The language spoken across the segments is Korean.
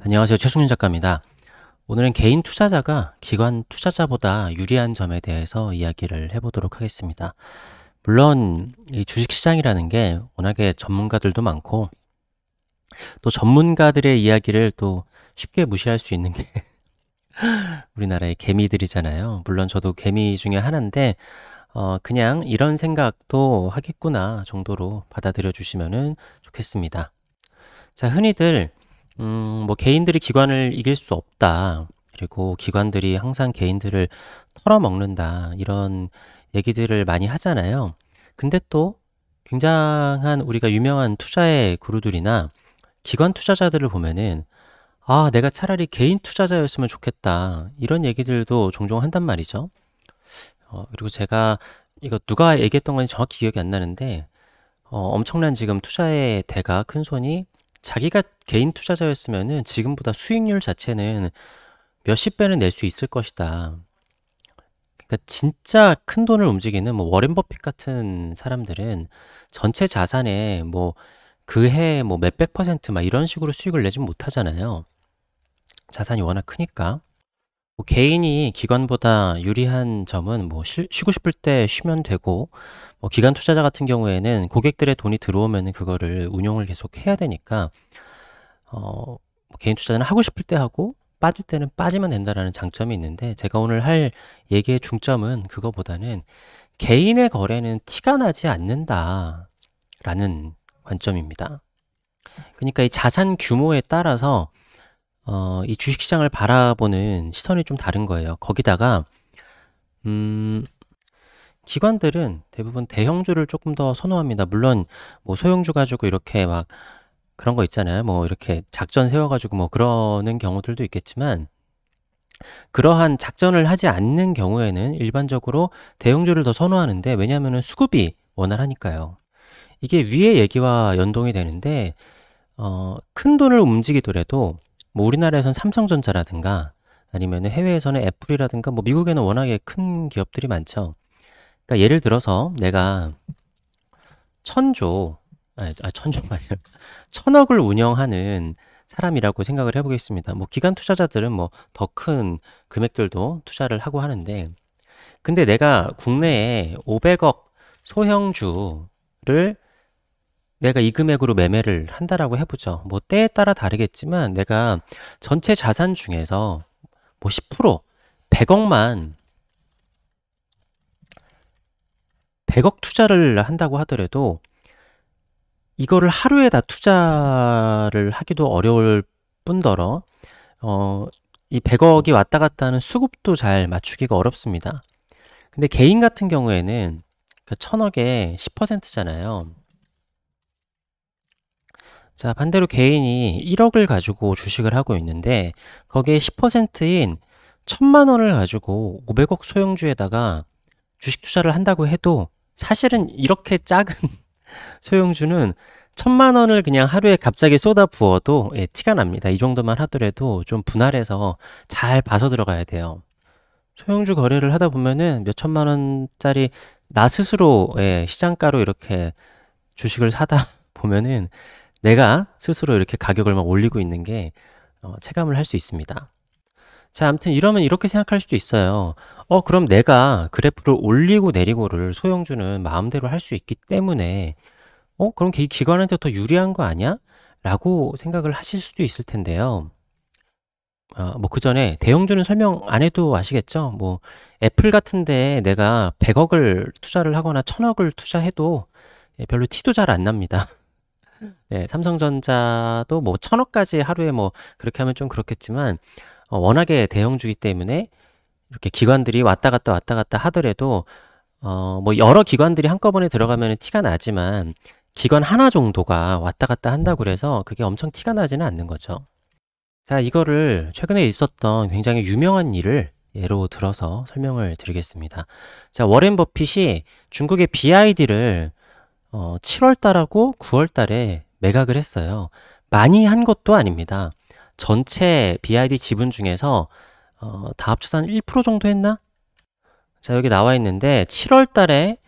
안녕하세요. 최승윤 작가입니다. 오늘은 개인 투자자가 기관 투자자보다 유리한 점에 대해서 이야기를 해보도록 하겠습니다. 물론 이 주식시장이라는 게 워낙에 전문가들도 많고 또 전문가들의 이야기를 또 쉽게 무시할 수 있는 게 우리나라의 개미들이잖아요. 물론 저도 개미 중에 하나인데 어, 그냥 이런 생각도 하겠구나 정도로 받아들여 주시면 좋겠습니다. 자, 흔히들 음, 뭐 개인들이 기관을 이길 수 없다. 그리고 기관들이 항상 개인들을 털어먹는다. 이런 얘기들을 많이 하잖아요. 근데 또 굉장한 우리가 유명한 투자의 그루들이나 기관 투자자들을 보면은 아, 내가 차라리 개인 투자자였으면 좋겠다. 이런 얘기들도 종종 한단 말이죠. 어, 그리고 제가 이거 누가 얘기했던 건지 정확히 기억이 안 나는데 어, 엄청난 지금 투자의 대가 큰 손이 자기가 개인 투자자였으면은 지금보다 수익률 자체는 몇십 배는 낼 수 있을 것이다. 그러니까 진짜 큰 돈을 움직이는 뭐 워렌 버핏 같은 사람들은 전체 자산에 뭐 그해 뭐 몇백 퍼센트 막 이런 식으로 수익을 내지 못하잖아요. 자산이 워낙 크니까. 뭐 개인이 기관보다 유리한 점은 뭐 쉬, 쉬고 싶을 때 쉬면 되고 뭐 기관 투자자 같은 경우에는 고객들의 돈이 들어오면 그거를 운용을 계속 해야 되니까 어, 뭐 개인 투자는 하고 싶을 때 하고 빠질 때는 빠지면 된다라는 장점이 있는데 제가 오늘 할 얘기의 중점은 그거보다는 개인의 거래는 티가 나지 않는다라는 관점입니다. 그러니까 이 자산 규모에 따라서 어, 이 주식시장을 바라보는 시선이 좀 다른 거예요. 거기다가 음, 기관들은 대부분 대형주를 조금 더 선호합니다. 물론 뭐 소형주 가지고 이렇게 막 그런 거 있잖아요. 뭐 이렇게 작전 세워가지고 뭐 그러는 경우들도 있겠지만 그러한 작전을 하지 않는 경우에는 일반적으로 대형주를 더 선호하는데 왜냐면은 수급이 원활하니까요. 이게 위의 얘기와 연동이 되는데 어, 큰 돈을 움직이더라도 뭐 우리나라에선 삼성전자라든가 아니면 해외에서는 애플이라든가 뭐 미국에는 워낙에 큰 기업들이 많죠. 그러니까 예를 들어서 내가 천조, 아, 아 천조가 아니 천억을 운영하는 사람이라고 생각을 해보겠습니다. 뭐 기관 투자자들은 뭐 더 큰 금액들도 투자를 하고 하는데 근데 내가 국내에 500억 소형주를 내가 이 금액으로 매매를 한다라고 해보죠. 뭐 때에 따라 다르겠지만 내가 전체 자산 중에서 뭐 10%, 100억만 100억 투자를 한다고 하더라도 이거를 하루에 다 투자를 하기도 어려울 뿐더러 어, 이 100억이 왔다 갔다 하는 수급도 잘 맞추기가 어렵습니다. 근데 개인 같은 경우에는 그0억에 그러니까 10%잖아요. 자, 반대로 개인이 1억을 가지고 주식을 하고 있는데 거기에 10%인 천만 원을 가지고 500억 소형주에다가 주식 투자를 한다고 해도 사실은 이렇게 작은 소형주는 천만 원을 그냥 하루에 갑자기 쏟아 부어도 예, 티가 납니다. 이 정도만 하더라도 좀 분할해서 잘 봐서 들어가야 돼요. 소형주 거래를 하다 보면은 몇 천만 원짜리 나 스스로 예, 시장가로 이렇게 주식을 사다 보면은 내가 스스로 이렇게 가격을 막 올리고 있는 게 어, 체감을 할 수 있습니다. 자, 아무튼 이러면 이렇게 생각할 수도 있어요. 어, 그럼 내가 그래프를 올리고 내리고를 소형주는 마음대로 할 수 있기 때문에 어, 그럼 이 기관한테 더 유리한 거 아니야? 라고 생각을 하실 수도 있을 텐데요. 아, 뭐그 전에 대형주는 설명 안 해도 아시겠죠? 뭐 애플 같은데 내가 100억을 투자를 하거나 1000억을 투자해도 예, 별로 티도 잘 안 납니다. 네, 삼성전자도 뭐 천억까지 하루에 뭐 그렇게 하면 좀 그렇겠지만 어, 워낙에 대형주기 때문에 이렇게 기관들이 왔다 갔다 왔다 갔다 하더라도 어, 뭐 여러 기관들이 한꺼번에 들어가면 티가 나지만 기관 하나 정도가 왔다 갔다 한다고 그래서 그게 엄청 티가 나지는 않는 거죠. 자, 이거를 최근에 있었던 굉장히 유명한 일을 예로 들어서 설명을 드리겠습니다. 자, 워렌 버핏이 중국의 BID를 어, 7월달하고 9월달에 매각을 했어요. 많이 한 것도 아닙니다. 전체 BID 지분 중에서 어, 다 합쳐서 한 1% 정도 했나? 자 여기 나와 있는데 7월달에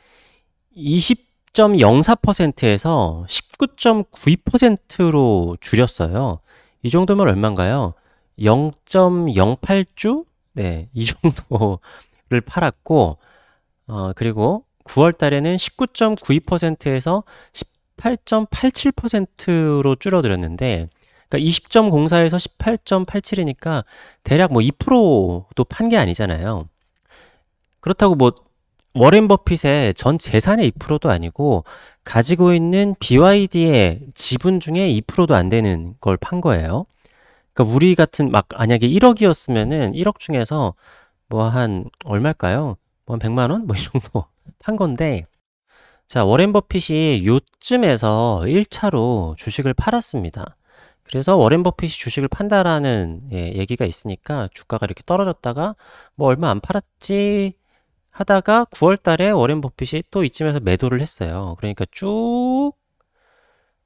20.04%에서 19.92%로 줄였어요. 이 정도면 얼마인가요? 0.08주? 네, 이 정도를 팔았고, 어, 그리고 9월 달에는 19.92%에서 18.87%로 줄어들었는데 그러니까 20.04에서 18.87이니까 대략 뭐 2%도 판 게 아니잖아요. 그렇다고 뭐 워렌 버핏의 전 재산의 2%도 아니고 가지고 있는 BYD의 지분 중에 2%도 안 되는 걸 판 거예요. 그러니까 우리 같은 막 만약에 1억이었으면은 1억 중에서 뭐 한 얼마일까요? 뭐 한 100만 원? 뭐 이 정도. 판 건데 자 워렌 버핏이 요쯤에서 1차로 주식을 팔았습니다. 그래서 워렌 버핏이 주식을 판다라는 예, 얘기가 있으니까 주가가 이렇게 떨어졌다가 뭐 얼마 안 팔았지 하다가 9월 달에 워렌 버핏이 또 이쯤에서 매도를 했어요. 그러니까 쭉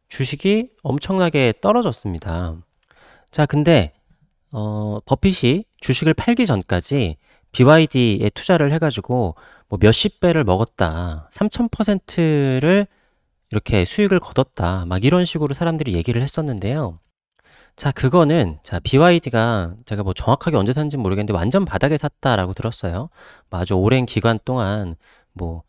주식이 엄청나게 떨어졌습니다. 자, 근데, 어, 버핏이 주식을 팔기 전까지 BYD에 투자를 해가지고 뭐 몇십 배를 먹었다, 3,000%를 이렇게 수익을 거뒀다, 막 이런 식으로 사람들이 얘기를 했었는데요. 자, 그거는, 자, BYD가 제가 뭐 정확하게 언제 샀는지 모르겠는데 완전 바닥에 샀다라고 들었어요. 뭐 아주 오랜 기간 동안 뭐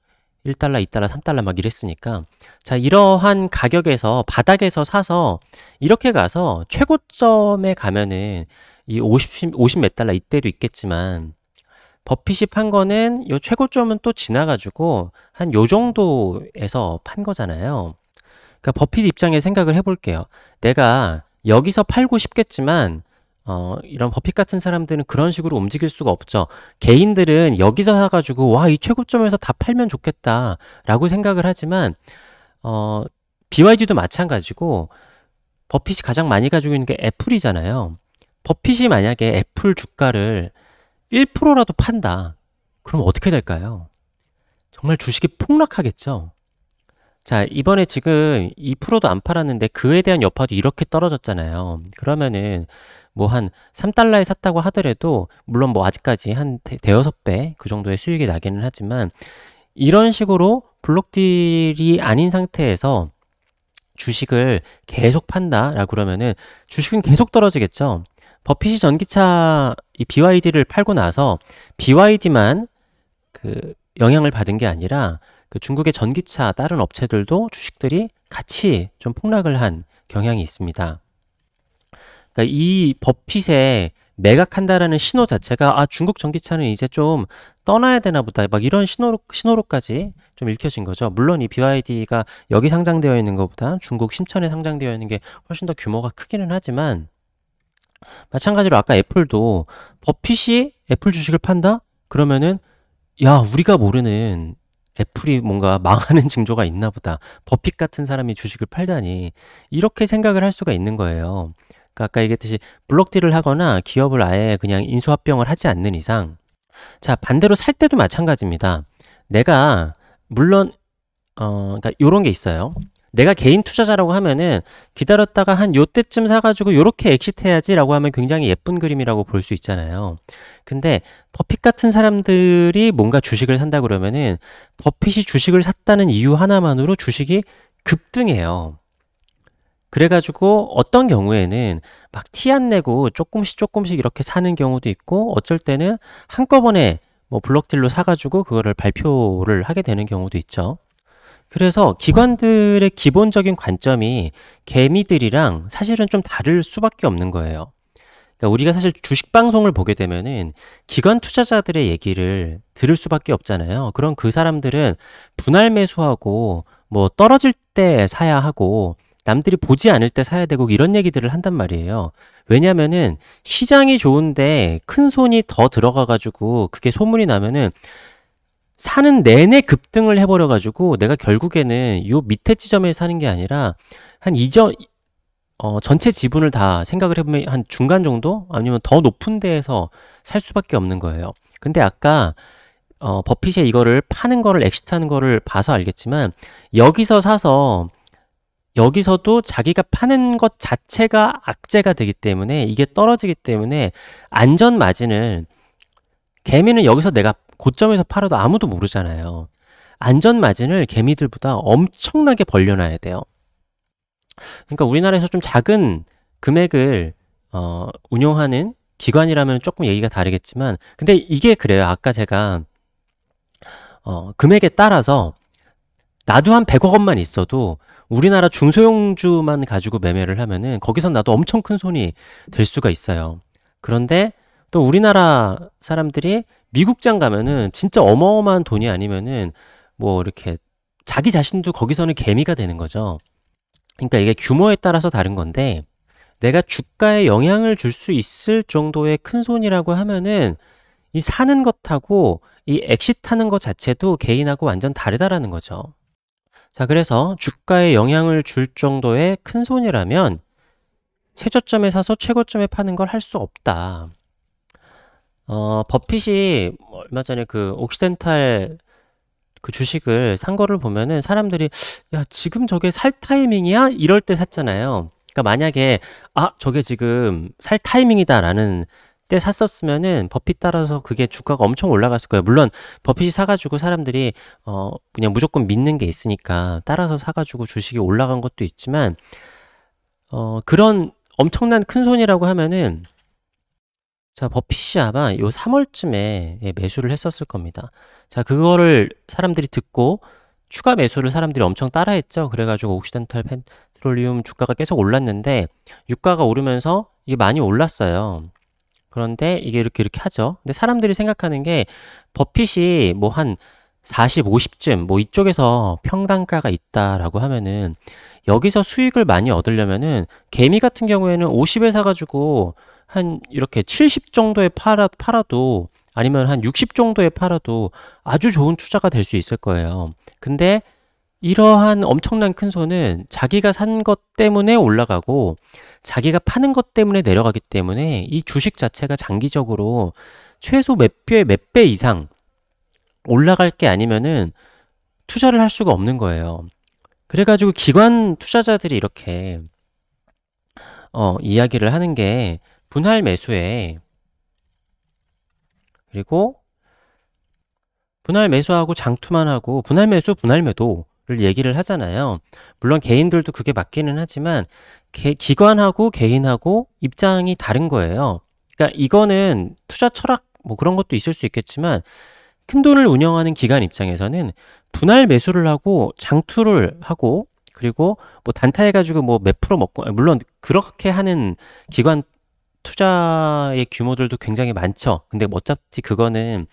1달러, 2달러, 3달러 막 이랬으니까. 자, 이러한 가격에서 바닥에서 사서 이렇게 가서 최고점에 가면은 이 50, 50 몇 달러 이때도 있겠지만 버핏이 판 거는 요 최고점은 또 지나가지고 한 요 정도에서 판 거잖아요. 그러니까 버핏 입장에 생각을 해볼게요. 내가 여기서 팔고 싶겠지만 어, 이런 버핏 같은 사람들은 그런 식으로 움직일 수가 없죠. 개인들은 여기서 사가지고, 와, 이 최고점에서 다 팔면 좋겠다. 라고 생각을 하지만, 어, BYD도 마찬가지고, 버핏이 가장 많이 가지고 있는 게 애플이잖아요. 버핏이 만약에 애플 주가를 1%라도 판다. 그럼 어떻게 될까요? 정말 주식이 폭락하겠죠? 자, 이번에 지금 2%도 안 팔았는데 그에 대한 여파도 이렇게 떨어졌잖아요. 그러면은 뭐 한 3달러에 샀다고 하더라도 물론 뭐 아직까지 한 대여섯 배 그 정도의 수익이 나기는 하지만 이런 식으로 블록딜이 아닌 상태에서 주식을 계속 판다라고 그러면은 주식은 계속 떨어지겠죠. 버핏이 전기차 이 BYD를 팔고 나서 BYD만 그 영향을 받은 게 아니라 그 중국의 전기차 다른 업체들도 주식들이 같이 좀 폭락을 한 경향이 있습니다. 그러니까 이버핏에 매각한다라는 신호 자체가 아 중국 전기차는 이제 좀 떠나야 되나 보다 막 이런 신호로 신호로까지 좀 읽혀진 거죠. 물론 이 BYD가 여기 상장되어 있는 것보다 중국 심천에 상장되어 있는 게 훨씬 더 규모가 크기는 하지만 마찬가지로 아까 애플도 버핏이 애플 주식을 판다? 그러면은 야 우리가 모르는 애플이 뭔가 망하는 징조가 있나 보다. 버핏 같은 사람이 주식을 팔다니 이렇게 생각을 할 수가 있는 거예요. 그러니까 아까 얘기했듯이 블록딜을 하거나 기업을 아예 그냥 인수합병을 하지 않는 이상 자 반대로 살 때도 마찬가지입니다. 내가 물론 어 그러니까 요런 게 있어요. 내가 개인 투자자라고 하면은 기다렸다가 한 요때쯤 사가지고 요렇게 엑시트해야지라고 하면 굉장히 예쁜 그림이라고 볼 수 있잖아요. 근데 버핏 같은 사람들이 뭔가 주식을 산다 그러면은 버핏이 주식을 샀다는 이유 하나만으로 주식이 급등해요. 그래가지고 어떤 경우에는 막 티 안 내고 조금씩 조금씩 이렇게 사는 경우도 있고 어쩔 때는 한꺼번에 뭐 블록딜로 사가지고 그거를 발표를 하게 되는 경우도 있죠. 그래서 기관들의 기본적인 관점이 개미들이랑 사실은 좀 다를 수밖에 없는 거예요. 그러니까 우리가 사실 주식 방송을 보게 되면은 기관 투자자들의 얘기를 들을 수밖에 없잖아요. 그럼 그 사람들은 분할 매수하고 뭐 떨어질 때 사야 하고 남들이 보지 않을 때 사야 되고 이런 얘기들을 한단 말이에요. 왜냐면은 시장이 좋은데 큰 손이 더 들어가가지고 그게 소문이 나면은 사는 내내 급등을 해버려가지고 내가 결국에는 요 밑에 지점에 사는 게 아니라 한 이전 어, 전체 지분을 다 생각을 해보면 한 중간 정도 아니면 더 높은 데에서 살 수밖에 없는 거예요. 근데 아까 어, 버핏에 이거를 파는 거를 엑시트하는 거를 봐서 알겠지만 여기서 사서 여기서도 자기가 파는 것 자체가 악재가 되기 때문에 이게 떨어지기 때문에 안전 마진을 개미는 여기서 내가 고점에서 팔아도 아무도 모르잖아요. 안전 마진을 개미들보다 엄청나게 벌려놔야 돼요. 그러니까 우리나라에서 좀 작은 금액을 어, 운영하는 기관이라면 조금 얘기가 다르겠지만, 근데 이게 그래요. 아까 제가 어, 금액에 따라서 나도 한 100억 원만 있어도 우리나라 중소형주만 가지고 매매를 하면은 거기서 나도 엄청 큰 손이 될 수가 있어요. 그런데 또 우리나라 사람들이 미국장 가면은 진짜 어마어마한 돈이 아니면은 뭐 이렇게 자기 자신도 거기서는 개미가 되는 거죠. 그러니까 이게 규모에 따라서 다른 건데 내가 주가에 영향을 줄 수 있을 정도의 큰 손이라고 하면은 이 사는 것하고 이 엑시트하는 것 자체도 개인하고 완전 다르다라는 거죠. 자, 그래서 주가에 영향을 줄 정도의 큰 손이라면 최저점에 사서 최고점에 파는 걸 할 수 없다. 어, 버핏이 얼마 전에 그 옥시덴탈 그 주식을 산 거를 보면은 사람들이 야, 지금 저게 살 타이밍이야? 이럴 때 샀잖아요. 그러니까 만약에 아, 저게 지금 살 타이밍이다라는 때 샀었으면은 버핏 따라서 그게 주가가 엄청 올라갔을 거예요. 물론 버핏이 사가지고 사람들이 어 그냥 무조건 믿는 게 있으니까 따라서 사가지고 주식이 올라간 것도 있지만 어 그런 엄청난 큰 손이라고 하면은 자, 버핏이 아마 요 3월쯤에 예, 매수를 했었을 겁니다. 자, 그거를 사람들이 듣고 추가 매수를 사람들이 엄청 따라했죠. 그래가지고 옥시덴탈 펜트롤리움 주가가 계속 올랐는데 유가가 오르면서 이게 많이 올랐어요. 그런데 이게 이렇게 이렇게 하죠. 근데 사람들이 생각하는 게 버핏이 뭐 한 40, 50쯤 뭐 이쪽에서 평단가가 있다라고 하면은 여기서 수익을 많이 얻으려면은 개미 같은 경우에는 50에 사가지고 한 이렇게 70 정도에 팔아, 팔아도 아니면 한 60 정도에 팔아도 아주 좋은 투자가 될 수 있을 거예요. 근데 이러한 엄청난 큰 손은 자기가 산 것 때문에 올라가고 자기가 파는 것 때문에 내려가기 때문에 이 주식 자체가 장기적으로 최소 몇 배, 몇 배 이상 올라갈 게 아니면은 투자를 할 수가 없는 거예요. 그래가지고 기관 투자자들이 이렇게 어, 이야기를 하는 게 분할 매수에 그리고 분할 매수하고 장투만 하고 분할 매수 분할 매도를 얘기를 하잖아요. 물론 개인들도 그게 맞기는 하지만 개, 기관하고 개인하고 입장이 다른 거예요. 그러니까 이거는 투자 철학 뭐 그런 것도 있을 수 있겠지만 큰 돈을 운영하는 기관 입장에서는 분할 매수를 하고 장투를 하고 그리고 뭐 단타해가지고 뭐 몇 프로 먹고 물론 그렇게 하는 기관 투자의 규모들도 굉장히 많죠. 근데 어차피 그거는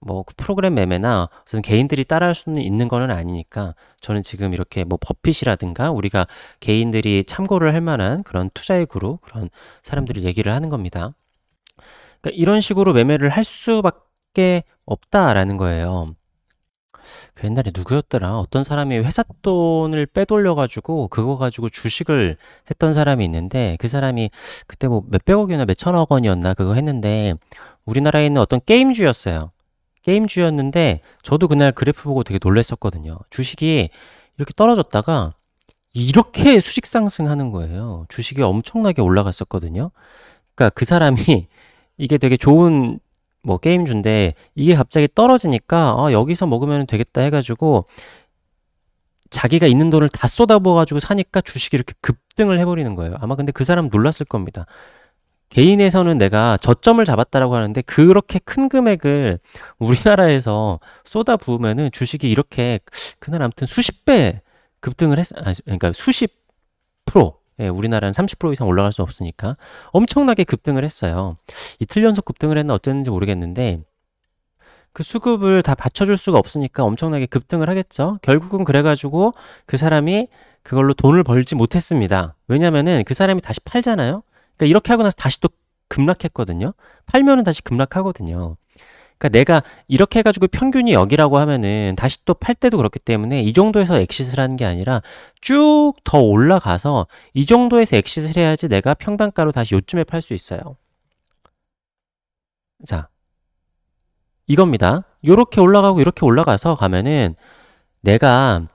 뭐 그 프로그램 매매나 저는 개인들이 따라할 수는 있는 거는 아니니까 저는 지금 이렇게 뭐 버핏이라든가 우리가 개인들이 참고를 할 만한 그런 투자의 그룹 그런 사람들이 얘기를 하는 겁니다. 그러니까 이런 식으로 매매를 할 수밖에 없다라는 거예요. 그 옛날에 누구였더라? 어떤 사람이 회사 돈을 빼돌려가지고 그거 가지고 주식을 했던 사람이 있는데 그 사람이 그때 뭐 몇백억이나 몇천억 원이었나 그거 했는데 우리나라에 있는 어떤 게임주였어요. 게임주였는데 저도 그날 그래프 보고 되게 놀랐었거든요. 주식이 이렇게 떨어졌다가 이렇게 수직 상승하는 거예요. 주식이 엄청나게 올라갔었거든요. 그러니까 그 사람이 이게 되게 좋은 뭐 게임주인데 이게 갑자기 떨어지니까 아, 여기서 먹으면 되겠다 해가지고 자기가 있는 돈을 다 쏟아부어가지고 사니까 주식이 이렇게 급등을 해버리는 거예요. 아마 근데 그 사람 놀랐을 겁니다. 개인에서는 내가 저점을 잡았다라고 하는데 그렇게 큰 금액을 우리나라에서 쏟아 부으면은 주식이 이렇게 그날 아무튼 수십 배 급등을 했, 아, 그러니까 수십 프로 예, 우리나라는 30% 이상 올라갈 수 없으니까 엄청나게 급등을 했어요. 이틀 연속 급등을 했나 어땠는지 모르겠는데 그 수급을 다 받쳐줄 수가 없으니까 엄청나게 급등을 하겠죠. 결국은 그래가지고 그 사람이 그걸로 돈을 벌지 못했습니다. 왜냐면은 그 사람이 다시 팔잖아요. 그러니까 이렇게 하고 나서 다시 또 급락했거든요. 팔면은 다시 급락하거든요. 그러니까 내가 이렇게 해가지고 평균이 여기라고 하면은 다시 또 팔 때도 그렇기 때문에 이 정도에서 엑시스를 하는 게 아니라 쭉 더 올라가서 이 정도에서 엑시스를 해야지 내가 평단가로 다시 요쯤에 팔 수 있어요. 자, 이겁니다. 이렇게 올라가고 이렇게 올라가서 가면은 내가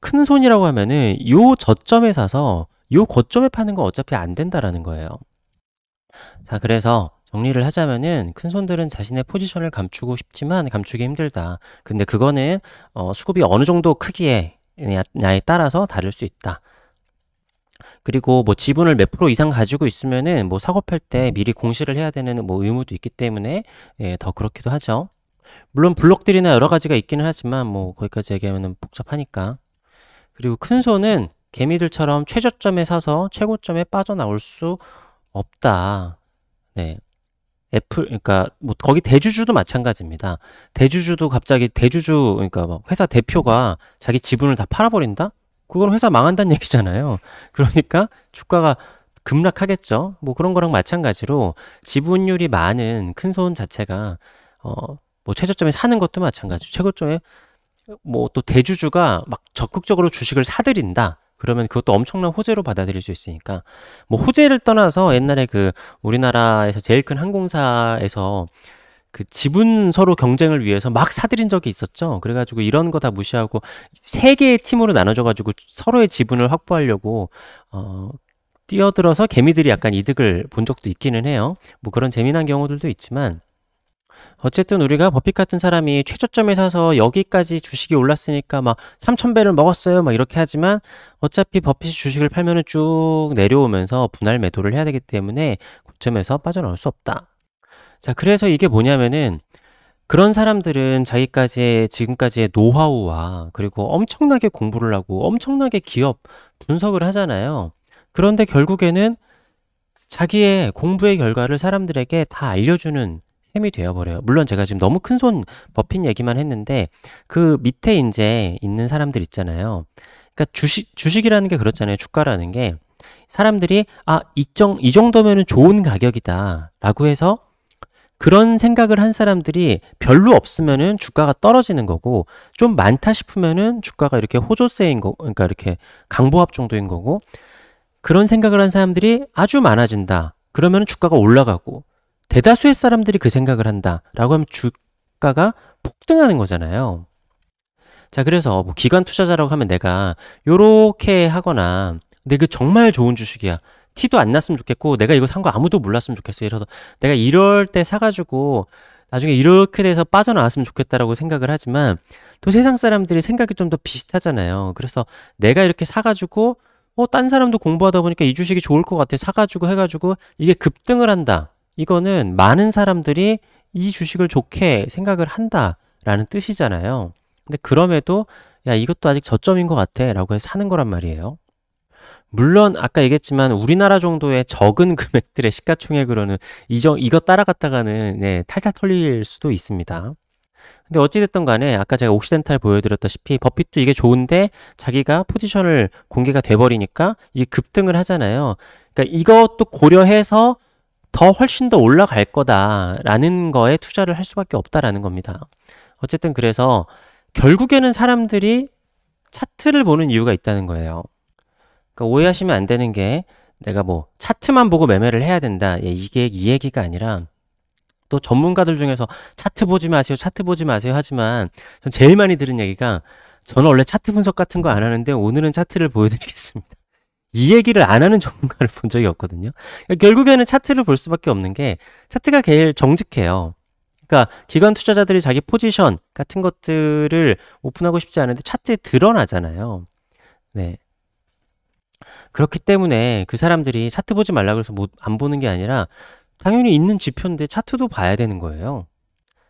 큰 손이라고 하면은 요 저점에 사서 요 고점에 파는 건 어차피 안 된다라는 거예요. 자, 그래서 정리를 하자면은 큰 손들은 자신의 포지션을 감추고 싶지만 감추기 힘들다. 근데 그거는 어, 수급이 어느 정도 크기에냐에 따라서 다를 수 있다. 그리고 뭐 지분을 몇 프로 이상 가지고 있으면은 뭐 사고 팔 때 미리 공시를 해야 되는 뭐 의무도 있기 때문에 예, 더 그렇기도 하죠. 물론 블록들이나 여러 가지가 있기는 하지만 뭐 거기까지 얘기하면 복잡하니까. 그리고 큰 손은 개미들처럼 최저점에 사서 최고점에 빠져나올 수 없다. 네. 애플 그러니까 뭐 거기 대주주도 마찬가지입니다. 대주주도 갑자기 대주주 그러니까 막 뭐 회사 대표가 자기 지분을 다 팔아버린다? 그건 회사 망한다는 얘기잖아요. 그러니까 주가가 급락하겠죠. 뭐 그런 거랑 마찬가지로 지분율이 많은 큰 손 자체가 어 뭐 최저점에 사는 것도 마찬가지. 최고점에 뭐 또 대주주가 막 적극적으로 주식을 사들인다. 그러면 그것도 엄청난 호재로 받아들일 수 있으니까 뭐 호재를 떠나서 옛날에 그 우리나라에서 제일 큰 항공사에서 그 지분 서로 경쟁을 위해서 막 사들인 적이 있었죠. 그래가지고 이런 거 다 무시하고 세 개의 팀으로 나눠져가지고 서로의 지분을 확보하려고 어, 뛰어들어서 개미들이 약간 이득을 본 적도 있기는 해요. 뭐 그런 재미난 경우들도 있지만 어쨌든 우리가 버핏 같은 사람이 최저점에 사서 여기까지 주식이 올랐으니까 막 3,000배를 먹었어요. 막 이렇게 하지만 어차피 버핏이 주식을 팔면은 쭉 내려오면서 분할 매도를 해야 되기 때문에 고점에서 빠져나올 수 없다. 자, 그래서 이게 뭐냐면은 그런 사람들은 자기까지의 지금까지의 노하우와 그리고 엄청나게 공부를 하고 엄청나게 기업 분석을 하잖아요. 그런데 결국에는 자기의 공부의 결과를 사람들에게 다 알려주는 햄이 되어버려요. 물론 제가 지금 너무 큰 손 버핀 얘기만 했는데 그 밑에 이제 있는 사람들 있잖아요. 그러니까 주식 주식이라는 게 그렇잖아요. 주가라는 게 사람들이 아, 이정 이 정도면은 좋은 가격이다라고 해서 그런 생각을 한 사람들이 별로 없으면은 주가가 떨어지는 거고 좀 많다 싶으면은 주가가 이렇게 호조세인 거 그러니까 이렇게 강보합 정도인 거고 그런 생각을 한 사람들이 아주 많아진다. 그러면 주가가 올라가고 대다수의 사람들이 그 생각을 한다 라고 하면 주가가 폭등하는 거잖아요. 자, 그래서 뭐 기관 투자자라고 하면 내가 요렇게 하거나 근데 그 정말 좋은 주식이야. 티도 안 났으면 좋겠고 내가 이거 산 거 아무도 몰랐으면 좋겠어. 이래서 내가 이럴 때 사가지고 나중에 이렇게 돼서 빠져나왔으면 좋겠다라고 생각을 하지만 또 세상 사람들이 생각이 좀 더 비슷하잖아요. 그래서 내가 이렇게 사가지고 어, 딴 사람도 공부하다 보니까 이 주식이 좋을 것 같아. 사가지고 해가지고 이게 급등을 한다. 이거는 많은 사람들이 이 주식을 좋게 생각을 한다라는 뜻이잖아요. 근데 그럼에도 야 이것도 아직 저점인 것 같아라고 해서 사는 거란 말이에요. 물론 아까 얘기했지만 우리나라 정도의 적은 금액들의 시가총액으로는 이정 이거 따라갔다가는 네, 탈탈 털릴 수도 있습니다. 근데 어찌됐든 간에 아까 제가 옥시덴탈 보여드렸다시피 버핏도 이게 좋은데 자기가 포지션을 공개가 돼버리니까 이게 급등을 하잖아요. 그러니까 이것도 고려해서 더 훨씬 더 올라갈 거다라는 거에 투자를 할 수밖에 없다라는 겁니다. 어쨌든 그래서 결국에는 사람들이 차트를 보는 이유가 있다는 거예요. 그러니까 오해하시면 안 되는 게 내가 뭐 차트만 보고 매매를 해야 된다. 예, 이게 이 얘기가 아니라 또 전문가들 중에서 차트 보지 마세요, 차트 보지 마세요 하지만 전 제일 많이 들은 얘기가 저는 원래 차트 분석 같은 거 안 하는데 오늘은 차트를 보여드리겠습니다. 이 얘기를 안 하는 전문가를 본 적이 없거든요. 그러니까 결국에는 차트를 볼 수밖에 없는 게 차트가 제일 정직해요. 그러니까 기관 투자자들이 자기 포지션 같은 것들을 오픈하고 싶지 않은데 차트에 드러나잖아요. 네. 그렇기 때문에 그 사람들이 차트 보지 말라 그래서 못 안 보는 게 아니라 당연히 있는 지표인데 차트도 봐야 되는 거예요.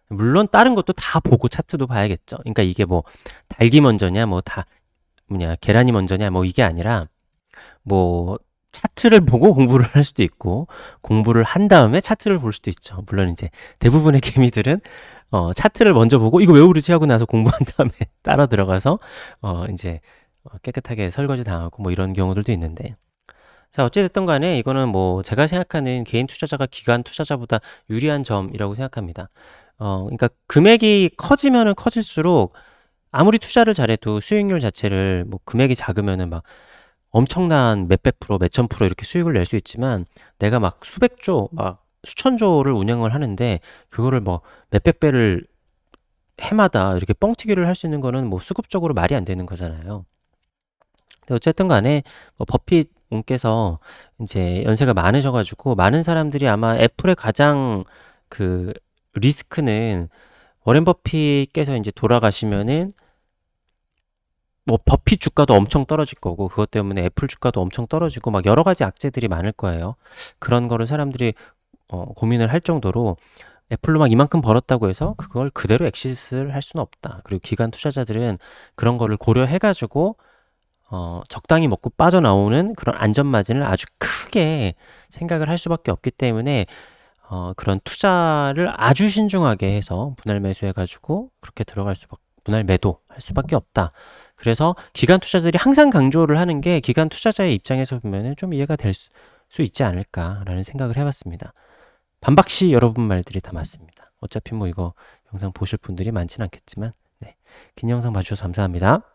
물론 다른 것도 다 보고 차트도 봐야겠죠. 그러니까 이게 뭐 달기 먼저냐 뭐 다 뭐냐 계란이 먼저냐 뭐 이게 아니라 뭐 차트를 보고 공부를 할 수도 있고 공부를 한 다음에 차트를 볼 수도 있죠. 물론 이제 대부분의 개미들은 어, 차트를 먼저 보고 이거 왜우르지 하고 나서 공부한 다음에 따라 들어가서 어, 이제 어, 깨끗하게 설거지 당하고 뭐 이런 경우들도 있는데 자 어찌됐든 간에 이거는 뭐 제가 생각하는 개인 투자자가 기관 투자자보다 유리한 점이라고 생각합니다. 어, 그러니까 금액이 커지면은 커질수록 아무리 투자를 잘해도 수익률 자체를 뭐 금액이 작으면은 막 엄청난 몇백 프로, 몇천 프로 이렇게 수익을 낼 수 있지만 내가 막 수백 조, 음. 막 수천 조를 운영을 하는데 그거를 뭐 몇백 배를 해마다 이렇게 뻥튀기를 할 수 있는 거는 뭐 수급적으로 말이 안 되는 거잖아요. 근데 어쨌든 간에 뭐 버핏 온께서 이제 연세가 많으셔가지고 많은 사람들이 아마 애플의 가장 그 리스크는 워렌 버핏께서 이제 돌아가시면은 뭐 버핏 주가도 엄청 떨어질 거고 그것 때문에 애플 주가도 엄청 떨어지고 막 여러 가지 악재들이 많을 거예요. 그런 거를 사람들이 어, 고민을 할 정도로 애플로 막 이만큼 벌었다고 해서 그걸 그대로 엑시스를 할 수는 없다. 그리고 기관 투자자들은 그런 거를 고려해가지고 어, 적당히 먹고 빠져나오는 그런 안전 마진을 아주 크게 생각을 할 수밖에 없기 때문에 어, 그런 투자를 아주 신중하게 해서 분할 매수해가지고 그렇게 들어갈 수밖에 분할 매도할 수밖에 없다. 그래서 기관 투자자들이 항상 강조를 하는 게 기관 투자자의 입장에서 보면 좀 이해가 될 수 있지 않을까라는 생각을 해봤습니다. 반박시 여러분 말들이 다 맞습니다. 어차피 뭐 이거 영상 보실 분들이 많진 않겠지만 네. 긴 영상 봐주셔서 감사합니다.